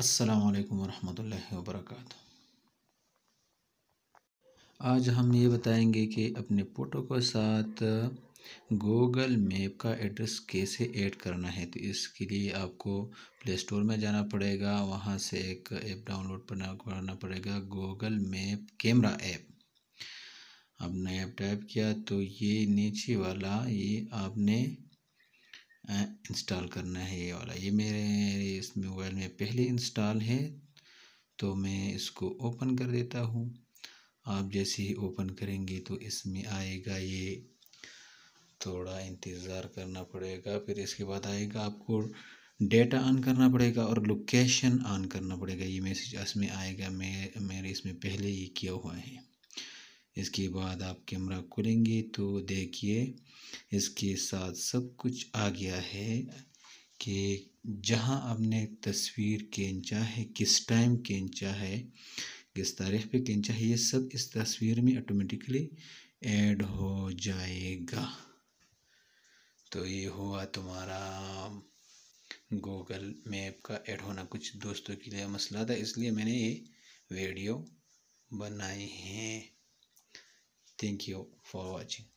अस्सलाम वालेकुम वरक आज हम ये बताएंगे कि अपने फ़ोटो के साथ गूगल मैप का एड्रेस कैसे ऐड करना है तो इसके लिए आपको प्ले स्टोर में जाना पड़ेगा वहाँ से एक ऐप डाउनलोड करना पड़ेगा गूगल मैप कैमरा ऐप आपने ऐप टाइप किया तो ये नीचे वाला ये आपने इंस्टॉल करना है ये वाला ये मेरे इस मोबाइल में पहले इंस्टॉल है तो मैं इसको ओपन कर देता हूँ आप जैसे ही ओपन करेंगे तो इसमें आएगा ये थोड़ा इंतज़ार करना पड़ेगा फिर इसके बाद आएगा आपको डेटा ऑन करना पड़ेगा और लोकेशन ऑन करना पड़ेगा ये मैसेज इसमें आएगा मैं मेरे इसमें पहले ये किया हुआ है इसके बाद आप कैमरा खोलेंगे तो देखिए इसके साथ सब कुछ आ गया है कि जहाँ आपने तस्वीर खींचा है किस टाइम खींचा है किस तारीख पे खींचा है ये सब इस तस्वीर में ऑटोमेटिकली ऐड हो जाएगा तो ये हुआ तुम्हारा गूगल मैप का ऐड होना कुछ दोस्तों के लिए मसला था इसलिए मैंने ये वीडियो बनाई है थैंक यू फॉर वाचिंग